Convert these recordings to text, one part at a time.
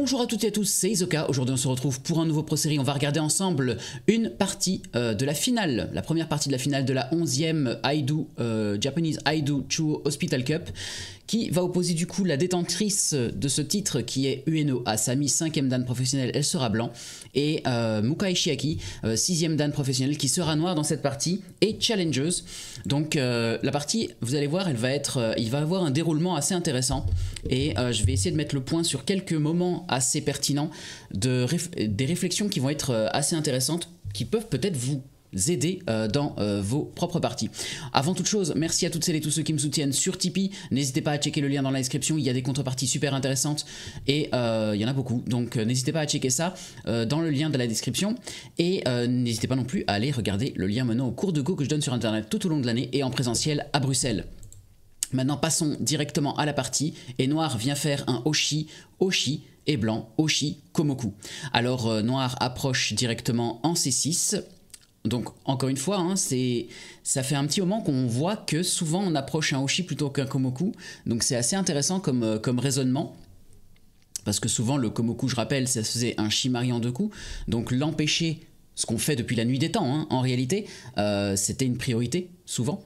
Bonjour à toutes et à tous, c'est Isoka. Aujourd'hui, on se retrouve pour un nouveau pro-série. On va regarder ensemble une partie euh, de la finale, la première partie de la finale de la 11e euh, Japanese Aidu Chuo Hospital Cup, qui va opposer du coup la détentrice de ce titre qui est Ueno Asami, 5e dan professionnel, elle sera blanc, et euh, Mukai Shiaki, 6e dan professionnel, qui sera noir dans cette partie, et Challengers. Donc la partie, vous allez voir, elle va être, il va avoir un déroulement assez intéressant, et je vais essayer de mettre le point sur quelques moments assez pertinent, de des réflexions qui vont être euh, assez intéressantes, qui peuvent peut-être vous aider euh, dans euh, vos propres parties. Avant toute chose, merci à toutes celles et tous ceux qui me soutiennent sur Tipeee. N'hésitez pas à checker le lien dans la description, il y a des contreparties super intéressantes et il y en a beaucoup. Donc n'hésitez pas à checker ça dans le lien de la description et n'hésitez pas non plus à aller regarder le lien maintenant au cours de Go que je donne sur internet tout au long de l'année et en présentiel à Bruxelles. Maintenant passons directement à la partie et Noir vient faire un Oshi. Oshi et blanc Oshi Komoku. Alors euh, noir approche directement en C6. Donc encore une fois, hein, ça fait un petit moment qu'on voit que souvent on approche un Oshi plutôt qu'un Komoku. Donc c'est assez intéressant comme, euh, comme raisonnement parce que souvent le Komoku, je rappelle, ça faisait un Shimari en deux coups, donc l'empêcher, ce qu'on fait depuis la nuit des temps, hein, en réalité, euh, c'était une priorité, souvent.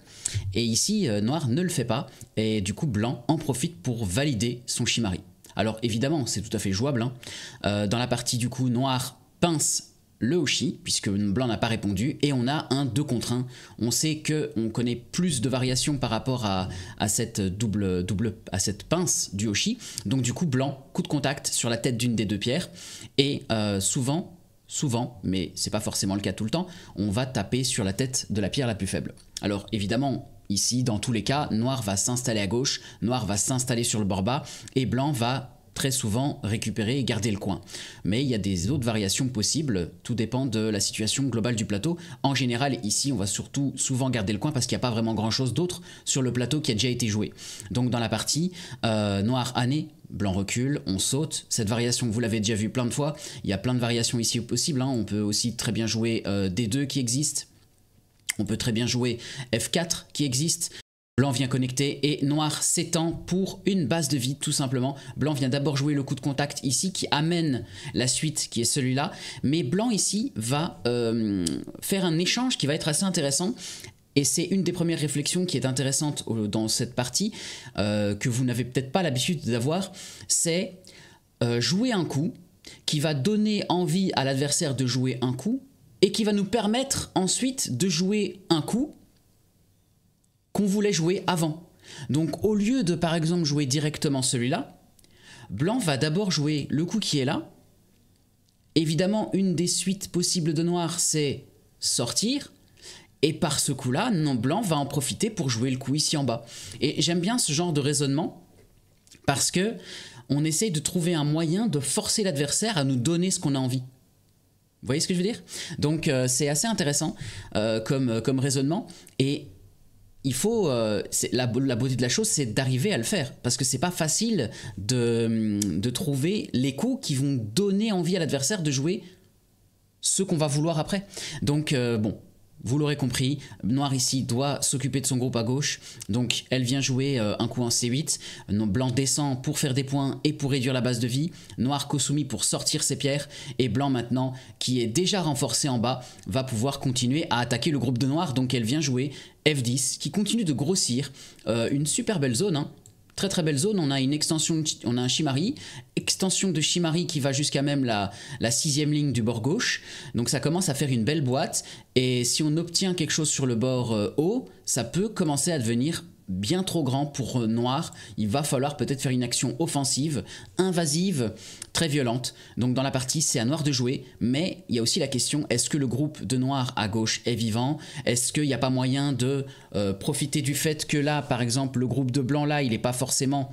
Et ici, Noir ne le fait pas, et du coup, Blanc en profite pour valider son Shimari. Alors évidemment, c'est tout à fait jouable. Hein. Euh, dans la partie du coup noir, pince le Hoshi, puisque Blanc n'a pas répondu, et on a un 2 contre 1. On sait que on connaît plus de variations par rapport à, cette double, double, à cette pince du Hoshi. Donc du coup, Blanc, coup de contact sur la tête d'une des deux pierres, et euh, souvent, souvent, mais c'est pas forcément le cas tout le temps, on va taper sur la tête de la pierre la plus faible. Alors évidemment, ici, dans tous les cas, noir va s'installer à gauche, noir va s'installer sur le bord bas, et blanc va très souvent récupérer et garder le coin. Mais il y a des autres variations possibles, tout dépend de la situation globale du plateau. En général, ici, on va surtout souvent garder le coin parce qu'il n'y a pas vraiment grand-chose d'autre sur le plateau qui a déjà été joué. Donc dans la partie, euh, noir année, blanc recule, on saute. Cette variation, vous l'avez déjà vu plein de fois, il y a plein de variations ici possibles. Hein. On peut aussi très bien jouer euh, des deux qui existent, on peut très bien jouer F4 qui existe. Blanc vient connecter et noir s'étend pour une base de vie tout simplement. Blanc vient d'abord jouer le coup de contact ici qui amène la suite qui est celui-là. Mais blanc ici va euh, faire un échange qui va être assez intéressant. Et c'est une des premières réflexions qui est intéressante euh, dans cette partie, euh, que vous n'avez peut-être pas l'habitude d'avoir, c'est jouer un coup qui va donner envie à l'adversaire de jouer un coup, et qui va nous permettre ensuite de jouer un coup qu'on voulait jouer avant. Donc au lieu de par exemple jouer directement celui-là, blanc va d'abord jouer le coup qui est là. Évidemment, une des suites possibles de noir, c'est sortir. Et par ce coup-là, non blanc va en profiter pour jouer le coup ici en bas. Et j'aime bien ce genre de raisonnement parce que on essaye de trouver un moyen de forcer l'adversaire à nous donner ce qu'on a envie. Vous voyez ce que je veux dire Donc euh, c'est assez intéressant euh, comme, euh, comme raisonnement. Et il faut la, beauté de la chose c'est d'arriver à le faire parce que c'est pas facile de, trouver les coups qui vont donner envie à l'adversaire de jouer ce qu'on va vouloir après donc bon vous l'aurez compris, Noir ici doit s'occuper de son groupe à gauche, donc elle vient jouer euh, un coup en C8, Blanc descend pour faire des points et pour réduire la base de vie, Noir Kosumi pour sortir ses pierres, et Blanc maintenant, qui est déjà renforcé en bas, va pouvoir continuer à attaquer le groupe de Noir, donc elle vient jouer F10, qui continue de grossir, euh, une super belle zone, hein très très belle zone. On a une extension, on a un Chimari, extension de Chimari qui va jusqu'à même la, la sixième ligne du bord gauche. Donc ça commence à faire une belle boîte. Et si on obtient quelque chose sur le bord euh, haut, ça peut commencer à devenir bien trop grand pour euh, noir. Il va falloir peut-être faire une action offensive, invasive, très violente. Donc dans la partie, c'est à noir de jouer, mais il y a aussi la question est-ce que le groupe de Noir à gauche est vivant Est-ce qu'il n'y a pas moyen de euh, profiter du fait que là, par exemple, le groupe de Blanc là, il n'est pas forcément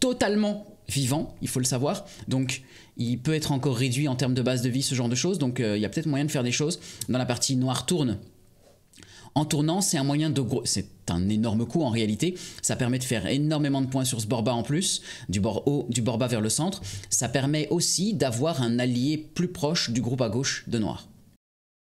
totalement vivant, il faut le savoir. Donc il peut être encore réduit en termes de base de vie, ce genre de choses. Donc euh, il y a peut-être moyen de faire des choses. Dans la partie noir tourne, en tournant, c'est un moyen de gros. C'est un énorme coup en réalité. Ça permet de faire énormément de points sur ce bord bas en plus, du bord haut, du bord bas vers le centre. Ça permet aussi d'avoir un allié plus proche du groupe à gauche de noir.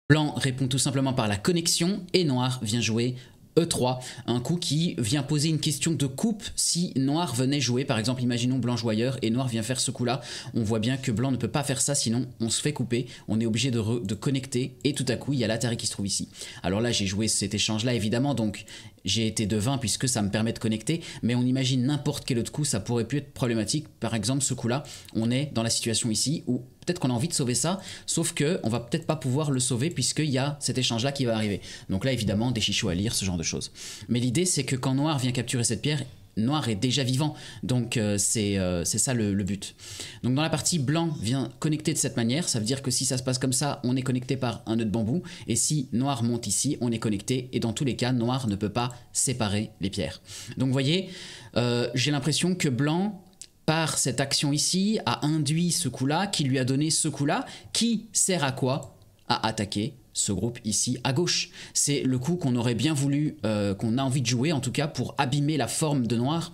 Blanc répond tout simplement par la connexion et noir vient jouer E3, un coup qui vient poser une question de coupe si noir venait jouer, par exemple imaginons blanc Joyeur et noir vient faire ce coup-là, on voit bien que blanc ne peut pas faire ça sinon on se fait couper, on est obligé de, connecter et tout à coup il y a l'Atari qui se trouve ici. Alors là j'ai joué cet échange-là évidemment donc j'ai été de devin puisque ça me permet de connecter, mais on imagine n'importe quel autre coup ça pourrait plus être problématique, par exemple ce coup-là, on est dans la situation ici où peut-être qu'on a envie de sauver ça, sauf que on va peut-être pas pouvoir le sauver puisqu'il y a cet échange-là qui va arriver. Donc là, évidemment, des chichots à lire, ce genre de choses. Mais l'idée, c'est que quand Noir vient capturer cette pierre, Noir est déjà vivant, donc euh, euh, c'est ça le, but. Donc dans la partie blanc vient connecter de cette manière, ça veut dire que si ça se passe comme ça, on est connecté par un nœud de bambou, et si noir monte ici, on est connecté, et dans tous les cas, noir ne peut pas séparer les pierres. Donc vous voyez, euh, j'ai l'impression que blanc par cette action ici, a induit ce coup-là, qui lui a donné ce coup-là, qui sert à quoi À attaquer ce groupe ici à gauche. C'est le coup qu'on aurait bien voulu, euh, qu'on a envie de jouer en tout cas, pour abîmer la forme de noir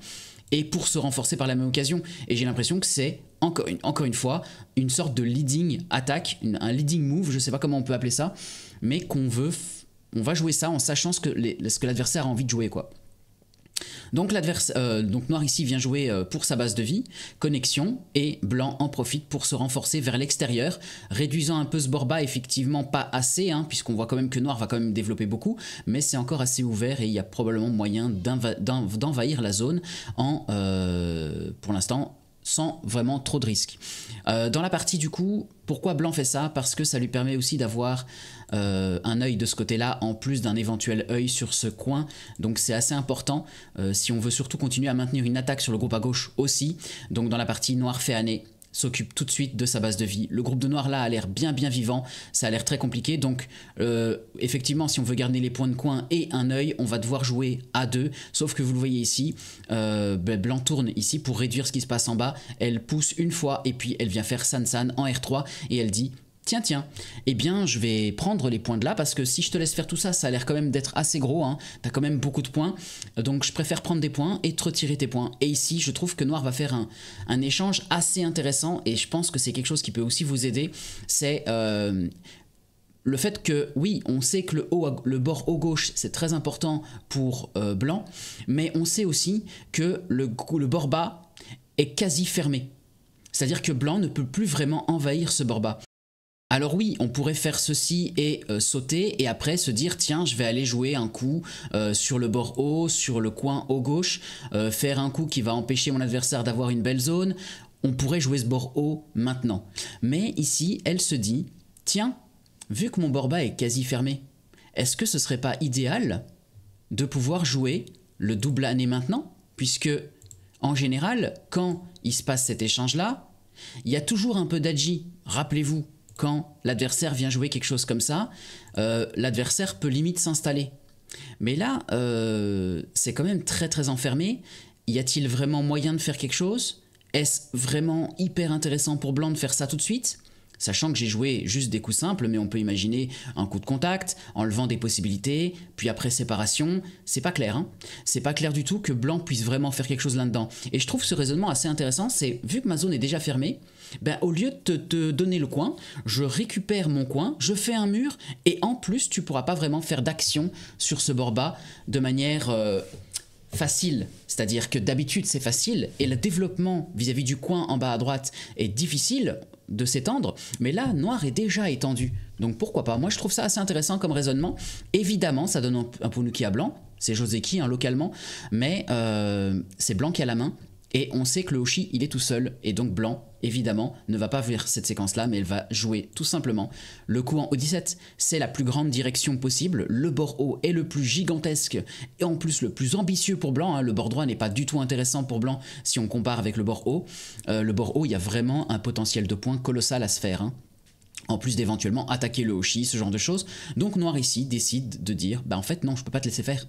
et pour se renforcer par la même occasion. Et j'ai l'impression que c'est, encore une, encore une fois, une sorte de leading attaque, un leading move, je ne sais pas comment on peut appeler ça, mais qu'on veut... On va jouer ça en sachant ce que l'adversaire a envie de jouer, quoi. Donc, euh, donc noir ici vient jouer euh, pour sa base de vie, connexion, et blanc en profite pour se renforcer vers l'extérieur, réduisant un peu ce Borba, effectivement pas assez, hein, puisqu'on voit quand même que noir va quand même développer beaucoup, mais c'est encore assez ouvert et il y a probablement moyen d'envahir la zone en, euh, pour l'instant, sans vraiment trop de risques. Euh, dans la partie du coup, pourquoi Blanc fait ça Parce que ça lui permet aussi d'avoir euh, un œil de ce côté-là, en plus d'un éventuel œil sur ce coin. Donc c'est assez important euh, si on veut surtout continuer à maintenir une attaque sur le groupe à gauche aussi. Donc dans la partie noir fait année, s'occupe tout de suite de sa base de vie. Le groupe de Noir là a l'air bien bien vivant, ça a l'air très compliqué, donc euh, effectivement si on veut garder les points de coin et un œil, on va devoir jouer à deux, sauf que vous le voyez ici, euh, ben, Blanc tourne ici pour réduire ce qui se passe en bas, elle pousse une fois et puis elle vient faire San San en R3 et elle dit tiens, tiens, eh bien, je vais prendre les points de là parce que si je te laisse faire tout ça, ça a l'air quand même d'être assez gros. Hein. T'as quand même beaucoup de points. Donc, je préfère prendre des points et te retirer tes points. Et ici, je trouve que Noir va faire un, échange assez intéressant et je pense que c'est quelque chose qui peut aussi vous aider. C'est. Euh, le fait que oui, on sait que le, haut, le bord haut gauche c'est très important pour euh, blanc, mais on sait aussi que le, le bord bas est quasi fermé. C'est-à-dire que blanc ne peut plus vraiment envahir ce bord bas. Alors oui, on pourrait faire ceci et euh, sauter et après se dire tiens je vais aller jouer un coup euh, sur le bord haut, sur le coin haut gauche, euh, faire un coup qui va empêcher mon adversaire d'avoir une belle zone. On pourrait jouer ce bord haut maintenant. Mais ici, elle se dit tiens, vu que mon bord bas est quasi fermé, est-ce que ce serait pas idéal de pouvoir jouer le double année maintenant Puisque en général, quand il se passe cet échange là, il y a toujours un peu d'adji. Rappelez-vous, quand l'adversaire vient jouer quelque chose comme ça, euh, l'adversaire peut limite s'installer. Mais là, euh, c'est quand même très très enfermé. Y a-t-il vraiment moyen de faire quelque chose Est-ce vraiment hyper intéressant pour Blanc de faire ça tout de suite Sachant que j'ai joué juste des coups simples, mais on peut imaginer un coup de contact, enlevant des possibilités, puis après séparation. C'est pas clair, hein. C'est pas clair du tout que Blanc puisse vraiment faire quelque chose là-dedans. Et je trouve ce raisonnement assez intéressant. C'est vu que ma zone est déjà fermée, ben, au lieu de te, donner le coin, je récupère mon coin, je fais un mur, et en plus, tu pourras pas vraiment faire d'action sur ce bord bas de manière euh, facile. C'est-à-dire que d'habitude, c'est facile, et le développement vis-à-vis du coin en bas à droite est difficile de s'étendre, mais là, noir est déjà étendu. Donc pourquoi pas Moi, je trouve ça assez intéressant comme raisonnement. Évidemment, ça donne un, à blanc, c'est Joseki hein, localement, mais euh, c'est blanc qui a la main. Et on sait que le Hoshi, il est tout seul, et donc Blanc, évidemment, ne va pas faire cette séquence-là, mais elle va jouer tout simplement le coup en O17. C'est la plus grande direction possible, le bord haut est le plus gigantesque, et en plus le plus ambitieux pour Blanc. Hein. Le bord droit n'est pas du tout intéressant pour Blanc si on compare avec le bord haut. Euh, le bord haut, il y a vraiment un potentiel de points colossal à se faire. Hein. en plus d'éventuellement attaquer le Hoshi, ce genre de choses. Donc Noir ici décide de dire, bah en fait non, je peux pas te laisser faire.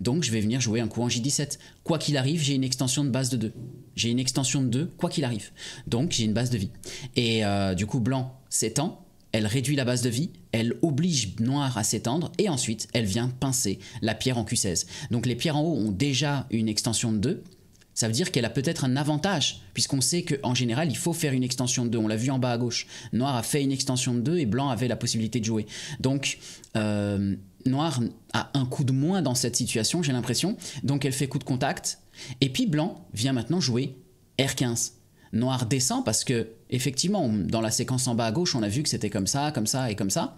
Donc je vais venir jouer un coup en J17. Quoi qu'il arrive, j'ai une extension de base de 2. J'ai une extension de 2, quoi qu'il arrive. Donc j'ai une base de vie. Et euh, du coup, blanc s'étend, elle réduit la base de vie, elle oblige noir à s'étendre, et ensuite elle vient pincer la pierre en Q16. Donc les pierres en haut ont déjà une extension de 2, ça veut dire qu'elle a peut-être un avantage, puisqu'on sait qu'en général, il faut faire une extension de 2. On l'a vu en bas à gauche. Noir a fait une extension de 2 et blanc avait la possibilité de jouer. Donc, euh, noir a un coup de moins dans cette situation, j'ai l'impression. Donc elle fait coup de contact. Et puis blanc vient maintenant jouer R15. Noir descend parce que, effectivement, dans la séquence en bas à gauche, on a vu que c'était comme ça, comme ça et comme ça.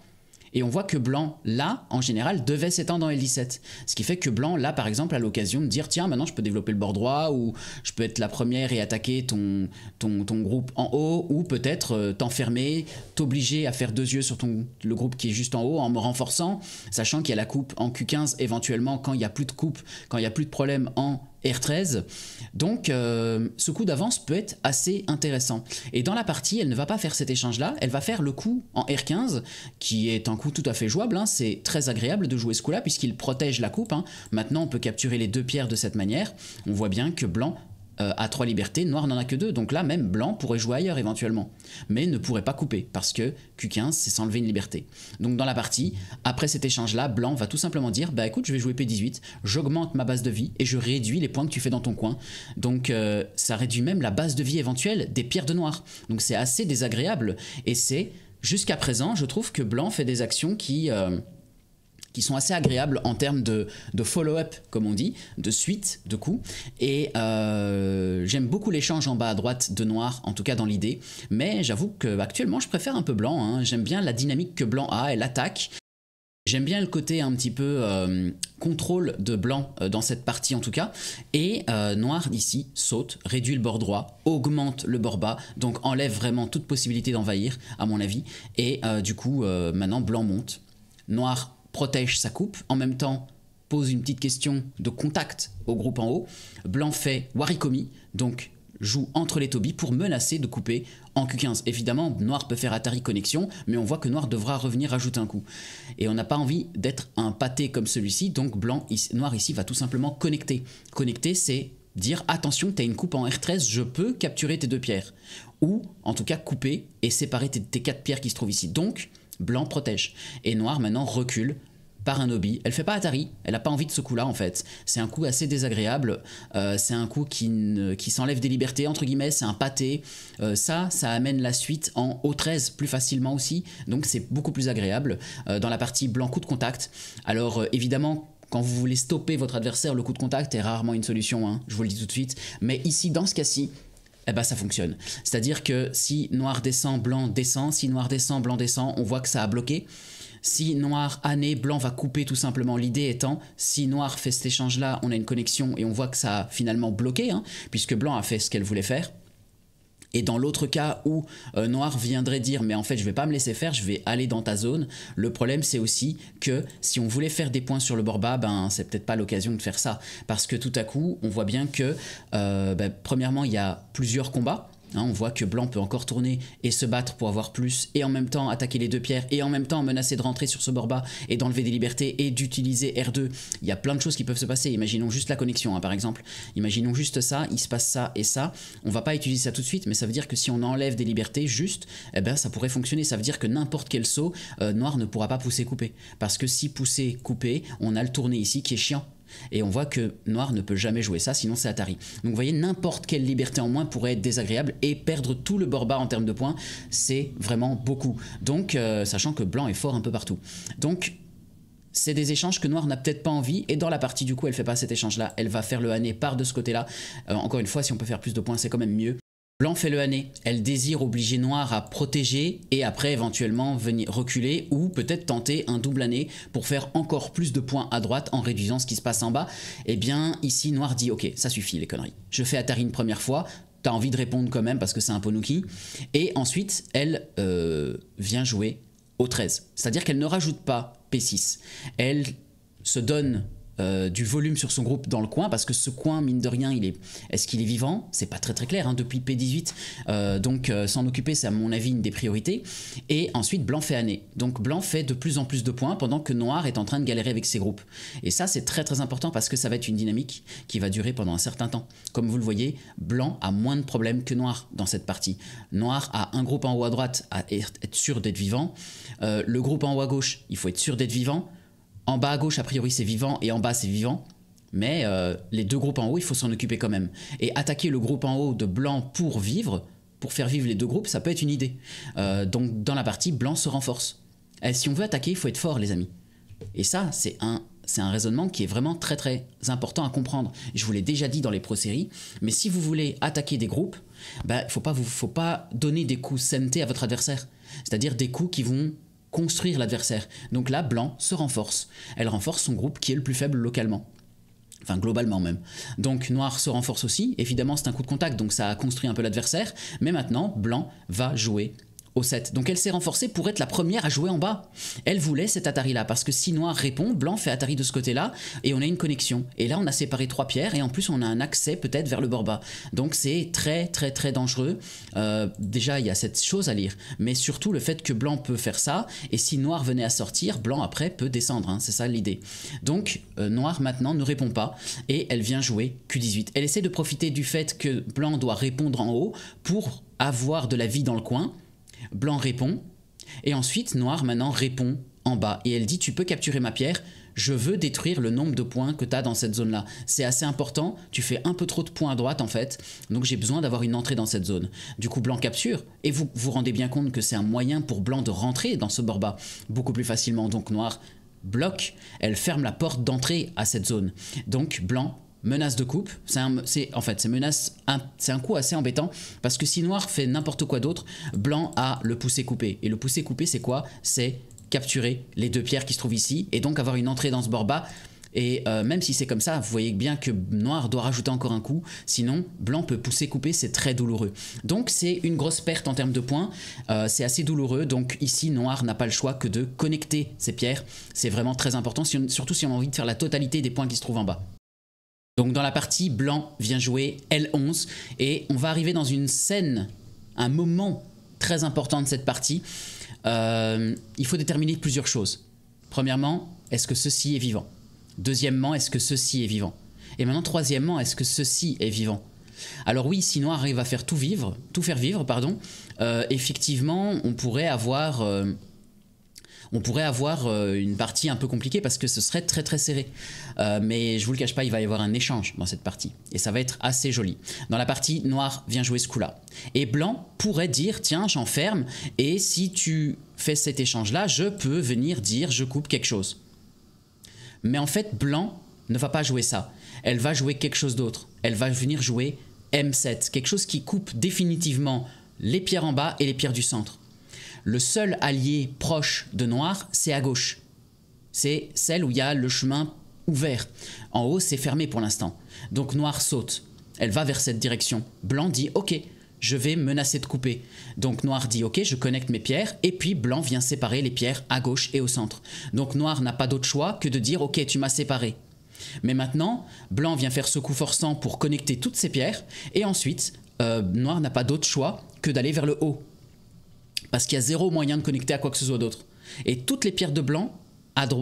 Et on voit que Blanc, là, en général, devait s'étendre en L17. Ce qui fait que Blanc, là, par exemple, a l'occasion de dire tiens, maintenant je peux développer le bord droit, ou je peux être la première et attaquer ton, ton, ton groupe en haut, ou peut-être euh, t'enfermer, t'obliger à faire deux yeux sur ton, le groupe qui est juste en haut en me renforçant, sachant qu'il y a la coupe en Q15 éventuellement quand il n'y a plus de coupe, quand il n'y a plus de problème en R13. Donc euh, ce coup d'avance peut être assez intéressant. Et dans la partie, elle ne va pas faire cet échange-là, elle va faire le coup en R15, qui est un coup tout à fait jouable, hein. c'est très agréable de jouer ce coup-là puisqu'il protège la coupe. Hein. Maintenant on peut capturer les deux pierres de cette manière. On voit bien que blanc euh, à a trois libertés, noir n'en a que deux, donc là même blanc pourrait jouer ailleurs éventuellement, mais ne pourrait pas couper, parce que Q15 c'est s'enlever une liberté. Donc dans la partie, après cet échange là, blanc va tout simplement dire, bah écoute je vais jouer P18, j'augmente ma base de vie et je réduis les points que tu fais dans ton coin, donc euh, ça réduit même la base de vie éventuelle des pierres de noir, donc c'est assez désagréable, et c'est jusqu'à présent je trouve que blanc fait des actions qui... Euh, qui sont assez agréables en termes de, follow-up, comme on dit, de suite, de coup. Et euh, j'aime beaucoup l'échange en bas à droite de noir, en tout cas dans l'idée. Mais j'avoue que actuellement, je préfère un peu blanc. Hein. J'aime bien la dynamique que blanc a elle l'attaque. J'aime bien le côté un petit peu euh, contrôle de blanc euh, dans cette partie en tout cas. Et noir ici saute, réduit le bord droit, augmente le bord bas, donc enlève vraiment toute possibilité d'envahir à mon avis. Et du coup maintenant blanc monte, noir protège sa coupe, en même temps pose une petite question de contact au groupe en haut. Blanc fait Warikomi, donc joue entre les tobies pour menacer de couper en Q15. Évidemment, Noir peut faire Atari connexion, mais on voit que Noir devra revenir ajouter un coup. Et on n'a pas envie d'être un pâté comme celui-ci, donc Blanc, Noir ici va tout simplement connecter. Connecter, c'est dire attention, as une coupe en R13, je peux capturer tes deux pierres. Ou en tout cas couper et séparer tes, tes quatre pierres qui se trouvent ici. Donc, Blanc protège. Et Noir maintenant recule par un hobby. Elle fait pas Atari, elle a pas envie de ce coup-là en fait. C'est un coup assez désagréable, euh, c'est un coup qui, qui s'enlève des libertés entre guillemets, c'est un pâté. Euh, ça, ça amène la suite en o 13 plus facilement aussi, donc c'est beaucoup plus agréable euh, dans la partie blanc coup de contact. Alors évidemment, quand vous voulez stopper votre adversaire, le coup de contact est rarement une solution, hein. je vous le dis tout de suite. Mais ici, dans ce cas-ci, eh ben ça fonctionne. C'est-à-dire que si noir descend, blanc descend, si noir descend, blanc descend, on voit que ça a bloqué. Si noir année, blanc va couper tout simplement. L'idée étant, si noir fait cet échange-là, on a une connexion et on voit que ça a finalement bloqué, hein, puisque blanc a fait ce qu'elle voulait faire. Et dans l'autre cas où euh, Noir viendrait dire mais en fait je vais pas me laisser faire, je vais aller dans ta zone, le problème c'est aussi que si on voulait faire des points sur le Borba, ben c'est peut-être pas l'occasion de faire ça. Parce que tout à coup, on voit bien que euh, ben, premièrement il y a plusieurs combats Hein, on voit que Blanc peut encore tourner et se battre pour avoir plus, et en même temps attaquer les deux pierres, et en même temps menacer de rentrer sur ce bord bas, et d'enlever des libertés, et d'utiliser R2. Il y a plein de choses qui peuvent se passer. Imaginons juste la connexion, hein, par exemple. Imaginons juste ça, il se passe ça et ça. On va pas utiliser ça tout de suite, mais ça veut dire que si on enlève des libertés juste, eh ben, ça pourrait fonctionner. Ça veut dire que n'importe quel saut, euh, noir ne pourra pas pousser couper. Parce que si pousser couper, on a le tourné ici qui est chiant. Et on voit que Noir ne peut jamais jouer ça, sinon c'est Atari. Donc vous voyez, n'importe quelle liberté en moins pourrait être désagréable et perdre tout le bord en termes de points, c'est vraiment beaucoup. Donc, euh, sachant que Blanc est fort un peu partout. Donc, c'est des échanges que Noir n'a peut-être pas envie, et dans la partie du coup elle fait pas cet échange là, elle va faire le hanné par de ce côté là. Euh, encore une fois, si on peut faire plus de points, c'est quand même mieux, Blanc fait le année Elle désire obliger Noir à protéger et après éventuellement venir reculer ou peut-être tenter un double année pour faire encore plus de points à droite en réduisant ce qui se passe en bas. Eh bien, ici, Noir dit Ok, ça suffit les conneries. Je fais Atari une première fois, t'as envie de répondre quand même parce que c'est un Ponuki. Et ensuite, elle euh, vient jouer au 13. C'est-à-dire qu'elle ne rajoute pas P6. Elle se donne euh, du volume sur son groupe dans le coin, parce que ce coin, mine de rien, il est, est-ce qu'il est vivant C'est pas très très clair hein, depuis P18. Euh, donc euh, s'en occuper, c'est à mon avis une des priorités. Et ensuite, Blanc fait année. Donc Blanc fait de plus en plus de points pendant que Noir est en train de galérer avec ses groupes. Et ça, c'est très très important parce que ça va être une dynamique qui va durer pendant un certain temps. Comme vous le voyez, Blanc a moins de problèmes que Noir dans cette partie. Noir a un groupe en haut à droite à être sûr d'être vivant. le groupe en haut à gauche, il faut être sûr d'être vivant en bas à gauche, a priori, c'est vivant, et en bas, c'est vivant. Mais euh, les deux groupes en haut, il faut s'en occuper quand même. Et attaquer le groupe en haut de blanc pour vivre, pour faire vivre les deux groupes, ça peut être une idée. Euh, donc dans la partie, blanc se renforce. Et eh, si on veut attaquer, il faut être fort, les amis. Et ça, c'est un, c'est un raisonnement qui est vraiment très très important à comprendre. Je vous l'ai déjà dit dans les pro-séries, mais si vous voulez attaquer des groupes, il bah, ne faut pas, faut pas donner des coups santé à votre adversaire. C'est-à-dire des coups qui vont construire l'adversaire. Donc là, Blanc se renforce. Elle renforce son groupe qui est le plus faible localement. Enfin, globalement même. Donc, Noir se renforce aussi. Évidemment, c'est un coup de contact, donc ça a construit un peu l'adversaire. Mais maintenant, Blanc va jouer au 7. Donc elle s'est renforcée pour être la première à jouer en bas. Elle voulait cet Atari-là, parce que si noir répond, blanc fait Atari de ce côté-là, et on a une connexion. Et là, on a séparé trois pierres, et en plus, on a un accès peut-être vers le bord bas. Donc c'est très, très, très dangereux. Euh, déjà, il y a cette chose à lire, mais surtout le fait que blanc peut faire ça, et si noir venait à sortir, blanc après peut descendre, hein, c'est ça l'idée. Donc euh, noir maintenant ne répond pas, et elle vient jouer Q18. Elle essaie de profiter du fait que blanc doit répondre en haut pour avoir de la vie dans le coin, Blanc répond. Et ensuite, Noir maintenant répond en bas. Et elle dit, tu peux capturer ma pierre, je veux détruire le nombre de points que tu as dans cette zone-là. C'est assez important, tu fais un peu trop de points à droite en fait, donc j'ai besoin d'avoir une entrée dans cette zone. Du coup, Blanc capture, et vous vous rendez bien compte que c'est un moyen pour Blanc de rentrer dans ce bord bas beaucoup plus facilement. Donc Noir bloque, elle ferme la porte d'entrée à cette zone. Donc Blanc menace de coupe. C'est en fait, c'est menace, c'est un coup assez embêtant parce que si noir fait n'importe quoi d'autre, blanc a le poussé coupé. Et le poussé coupé, c'est quoi C'est capturer les deux pierres qui se trouvent ici et donc avoir une entrée dans ce bord bas. Et euh, même si c'est comme ça, vous voyez bien que noir doit rajouter encore un coup, sinon blanc peut pousser couper, c'est très douloureux. Donc c'est une grosse perte en termes de points, euh, c'est assez douloureux, donc ici noir n'a pas le choix que de connecter ses pierres, c'est vraiment très important, surtout si on a envie de faire la totalité des points qui se trouvent en bas. Donc dans la partie, Blanc vient jouer L11 et on va arriver dans une scène, un moment très important de cette partie. Euh, il faut déterminer plusieurs choses. Premièrement, est-ce que ceci est vivant Deuxièmement, est-ce que ceci est vivant Et maintenant, troisièmement, est-ce que ceci est vivant alors oui, si Noir arrive à faire tout vivre, tout faire vivre, pardon, euh, effectivement, on pourrait avoir euh, on pourrait avoir euh, une partie un peu compliquée parce que ce serait très très serré. Euh, mais je vous le cache pas, il va y avoir un échange dans cette partie. Et ça va être assez joli. Dans la partie, noir vient jouer ce coup-là. Et blanc pourrait dire, tiens, j'enferme, et si tu fais cet échange-là, je peux venir dire, je coupe quelque chose. Mais en fait, blanc ne va pas jouer ça. Elle va jouer quelque chose d'autre. Elle va venir jouer M7, quelque chose qui coupe définitivement les pierres en bas et les pierres du centre le seul allié proche de noir, c'est à gauche. C'est celle où il y a le chemin ouvert. En haut, c'est fermé pour l'instant. Donc noir saute. Elle va vers cette direction. Blanc dit OK, je vais menacer de couper. Donc noir dit OK, je connecte mes pierres. Et puis blanc vient séparer les pierres à gauche et au centre. Donc noir n'a pas d'autre choix que de dire OK, tu m'as séparé. Mais maintenant, blanc vient faire ce coup forçant pour connecter toutes ses pierres. Et ensuite, euh, noir n'a pas d'autre choix que d'aller vers le haut parce qu'il y a zéro moyen de connecter à quoi que ce soit d'autre. Et toutes les pierres de blanc,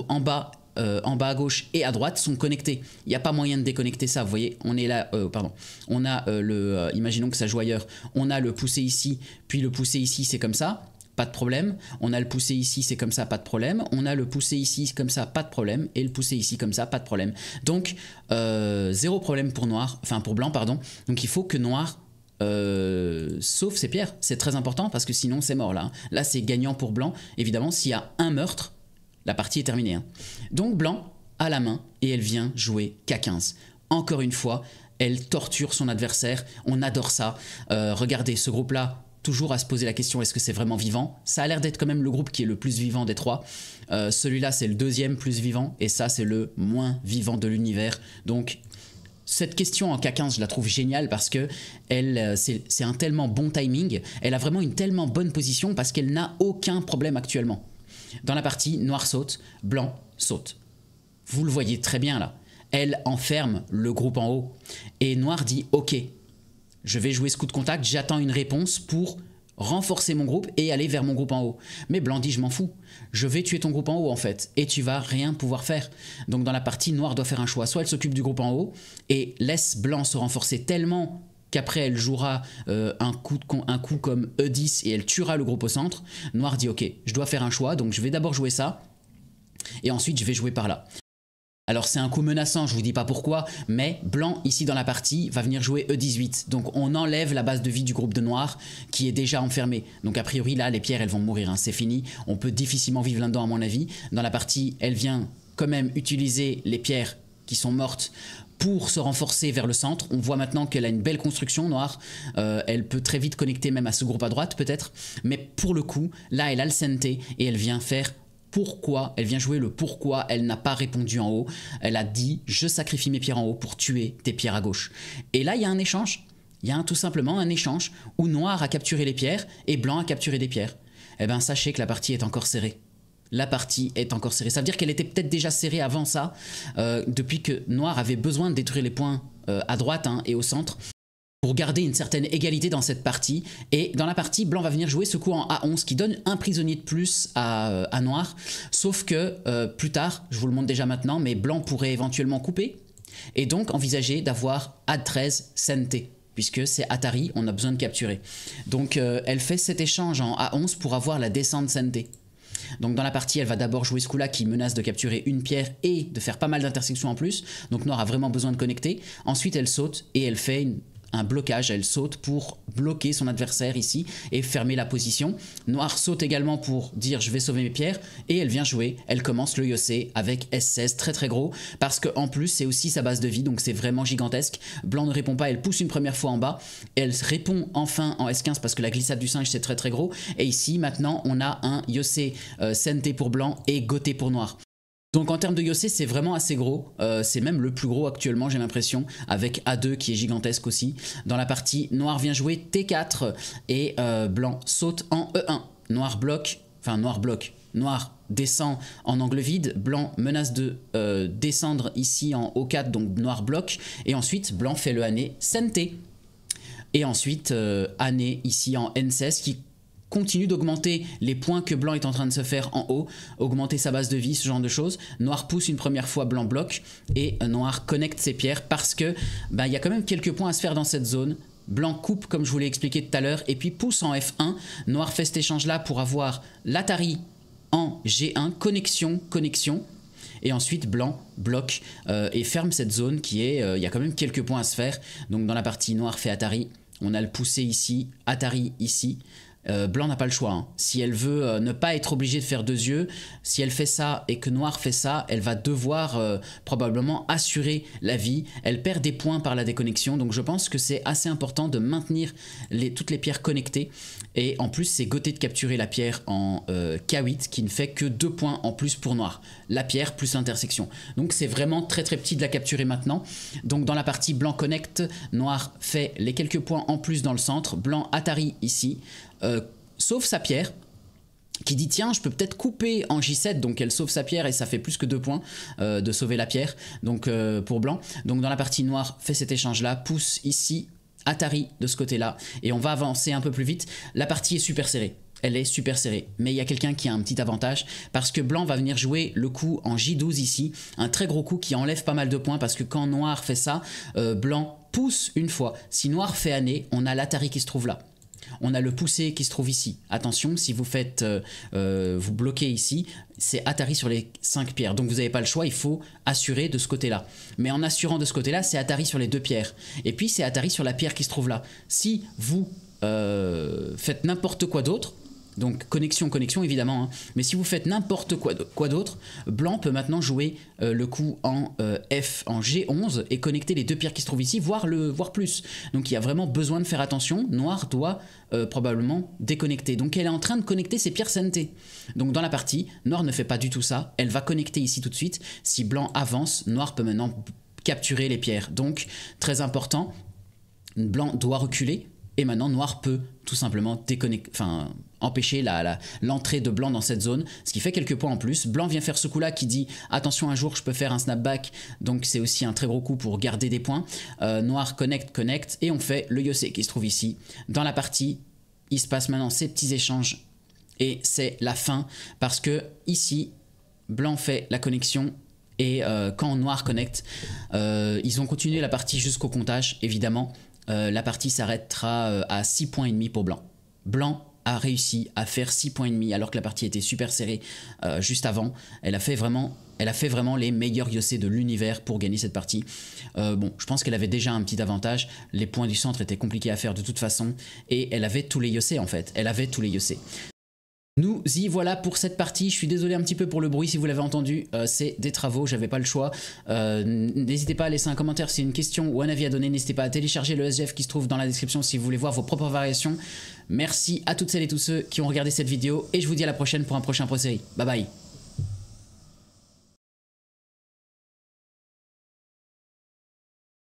en bas, euh, en bas à gauche et à droite, sont connectées. Il n'y a pas moyen de déconnecter ça. Vous voyez, on est là, euh, pardon, on a euh, le, imaginons que ça joue ailleurs, on a le poussé ici, puis le poussé ici, c'est comme ça. Pas de problème. On a le poussé ici, c'est comme ça, pas de problème. On a le poussé ici, comme ça, pas de problème. Et le poussé ici, comme ça, pas de problème. Donc, zéro problème pour noir, enfin pour blanc, pardon. Donc, il faut que noir euh, sauf ces pierres. C'est très important parce que sinon c'est mort là. Hein. Là c'est gagnant pour blanc. Évidemment, s'il y a un meurtre, la partie est terminée. Hein. Donc blanc a la main et elle vient jouer K15. Encore une fois, elle torture son adversaire. On adore ça. Euh, regardez ce groupe là. Toujours à se poser la question est-ce que c'est vraiment vivant Ça a l'air d'être quand même le groupe qui est le plus vivant des trois. Euh, celui-là c'est le deuxième plus vivant et ça c'est le moins vivant de l'univers. Donc cette question en K15, je la trouve géniale parce que elle, euh, c'est un tellement bon timing. Elle a vraiment une tellement bonne position parce qu'elle n'a aucun problème actuellement. Dans la partie, noir saute, blanc saute. Vous le voyez très bien là. Elle enferme le groupe en haut. Et noir dit Ok, je vais jouer ce coup de contact, j'attends une réponse pour renforcer mon groupe et aller vers mon groupe en haut. Mais dit je m'en fous. Je vais tuer ton groupe en haut en fait, et tu vas rien pouvoir faire. Donc dans la partie, Noir doit faire un choix. Soit elle s'occupe du groupe en haut et laisse Blanc se renforcer tellement qu'après elle jouera euh, un, coup un coup comme E10 et elle tuera le groupe au centre. Noir dit ok, je dois faire un choix, donc je vais d'abord jouer ça, et ensuite je vais jouer par là. Alors c'est un coup menaçant, je vous dis pas pourquoi, mais blanc ici dans la partie va venir jouer E18. Donc on enlève la base de vie du groupe de noir qui est déjà enfermé. Donc a priori là les pierres elles vont mourir, hein. c'est fini. On peut difficilement vivre là-dedans à mon avis. Dans la partie elle vient quand même utiliser les pierres qui sont mortes pour se renforcer vers le centre. On voit maintenant qu'elle a une belle construction noire. Euh, elle peut très vite connecter même à ce groupe à droite peut-être. Mais pour le coup, là, elle a le Sente et elle vient faire pourquoi, elle vient jouer le pourquoi elle n'a pas répondu en haut. Elle a dit je sacrifie mes pierres en haut pour tuer tes pierres à gauche. Et là, il y a un échange. Il y a un, tout simplement un échange où noir a capturé les pierres et blanc a capturé des pierres. Eh bien, sachez que la partie est encore serrée. La partie est encore serrée. Ça veut dire qu'elle était peut-être déjà serrée avant ça, euh, depuis que noir avait besoin de détruire les points euh, à droite hein, et au centre pour garder une certaine égalité dans cette partie. Et dans la partie, blanc va venir jouer ce coup en A11 qui donne un prisonnier de plus à, euh, noir. Sauf que euh, plus tard, je vous le montre déjà maintenant, mais blanc pourrait éventuellement couper et donc envisager d'avoir A13 sente puisque c'est Atari, on a besoin de capturer. Donc euh, elle fait cet échange en A11 pour avoir la descente sente. Donc dans la partie, elle va d'abord jouer ce coup-là qui menace de capturer une pierre et de faire pas mal d'intersections en plus. Donc Noir a vraiment besoin de connecter. Ensuite, elle saute et elle fait une un blocage, elle saute pour bloquer son adversaire ici et fermer la position. Noir saute également pour dire je vais sauver mes pierres et elle vient jouer, elle commence le Yossé avec S16 très très gros parce que en plus c'est aussi sa base de vie donc c'est vraiment gigantesque. Blanc ne répond pas, elle pousse une première fois en bas, elle répond enfin en S15 parce que la glissade du singe c'est très très gros et ici maintenant on a un Yossé euh, sente pour blanc et Goté pour noir. Donc en termes de Yossé, c'est vraiment assez gros, euh, c'est même le plus gros actuellement j'ai l'impression, avec A2 qui est gigantesque aussi. Dans la partie, noir vient jouer T4 et euh, blanc saute en E1. Noir bloque, enfin noir bloc. noir descend en angle vide, blanc menace de euh, descendre ici en O4, donc noir bloque, et ensuite blanc fait le année Sente. Et ensuite, année ici en N16 qui continue d'augmenter les points que blanc est en train de se faire en haut, augmenter sa base de vie, ce genre de choses. Noir pousse une première fois, blanc bloque et noir connecte ses pierres parce que bah, il y a quand même quelques points à se faire dans cette zone. Blanc coupe comme je vous l'ai expliqué tout à l'heure et puis pousse en F1. Noir fait cet échange là pour avoir l'Atari en G1, connexion, connexion, et ensuite blanc bloque euh, et ferme cette zone qui est, euh, il y a quand même quelques points à se faire. Donc dans la partie Noir fait Atari, on a le poussé ici, Atari ici, euh, blanc n'a pas le choix. Hein. Si elle veut euh, ne pas être obligée de faire deux yeux, si elle fait ça et que noir fait ça, elle va devoir euh, probablement assurer la vie. Elle perd des points par la déconnexion. Donc je pense que c'est assez important de maintenir toutes les pierres connectées. Et en plus, c'est goté de capturer la pierre en K8 qui ne fait que deux points en plus pour noir. La pierre plus l'intersection. Donc c'est vraiment très très petit de la capturer maintenant. Donc dans la partie blanc connecte, noir fait les quelques points en plus dans le centre. Blanc Atari ici. Euh, sauve sa pierre qui dit tiens je peux peut-être couper en J7 donc elle sauve sa pierre et ça fait plus que deux points euh, de sauver la pierre donc euh, pour blanc donc dans la partie noire fait cet échange là pousse ici Atari de ce côté là et on va avancer un peu plus vite la partie est super serrée elle est super serrée. Mais il y a quelqu'un qui a un petit avantage parce que blanc va venir jouer le coup en J12 ici, un très gros coup qui enlève pas mal de points parce que quand noir fait ça, blanc pousse une fois. Si noir fait année, on a l'Atari qui se trouve là. On a le poussé qui se trouve ici. Attention, si vous faites, euh, euh, vous bloquez ici, c'est Atari sur les 5 pierres. Donc vous n'avez pas le choix, il faut assurer de ce côté-là. Mais en assurant de ce côté-là, c'est Atari sur les deux pierres. Et puis c'est Atari sur la pierre qui se trouve là. Si vous euh, faites n'importe quoi d'autre, donc connexion, connexion évidemment. Hein. Mais si vous faites n'importe quoi d'autre, blanc peut maintenant jouer euh, le coup en euh, F, en G11 et connecter les deux pierres qui se trouvent ici, voire, le, plus. Donc il y a vraiment besoin de faire attention. Noir doit euh, probablement déconnecter. Donc elle est en train de connecter ses pierres santé. Donc dans la partie, Noir ne fait pas du tout ça. Elle va connecter ici tout de suite. Si blanc avance, Noir peut maintenant capturer les pierres. Donc très important, blanc doit reculer et maintenant, noir peut tout simplement empêcher l'entrée de blanc dans cette zone, ce qui fait quelques points en plus. Blanc vient faire ce coup-là qui dit attention, un jour je peux faire un snapback, donc c'est aussi un très gros coup pour garder des points. Euh, noir connect connect et on fait le yose qui se trouve ici. Dans la partie, il se passe maintenant ces petits échanges, et c'est la fin, parce que ici, blanc fait la connexion, et euh, quand Noir connecte, euh, ils ont continué la partie jusqu'au comptage, évidemment. Euh, la partie s'arrêtera euh, à 6 points et demi pour Blanc. Blanc a réussi à faire 6 points et demi alors que la partie était super serrée euh, juste avant. Elle a fait vraiment elle a fait vraiment les meilleurs Yossé de l'univers pour gagner cette partie. bon, je pense qu'elle avait déjà un petit avantage. Les points du centre étaient compliqués à faire de toute façon. Et elle avait tous les Yossé en fait. Elle avait tous les Yossé. Nous y voilà pour cette partie, je suis désolé un petit peu pour le bruit si vous l'avez entendu, euh, c'est des travaux, j'avais pas le choix. Euh, n'hésitez pas à laisser un commentaire si une question ou un avis à donner, n'hésitez pas à télécharger le SGF qui se trouve dans la description si vous voulez voir vos propres variations. Merci à toutes celles et tous ceux qui ont regardé cette vidéo et je vous dis à la prochaine pour un prochain procès. Bye bye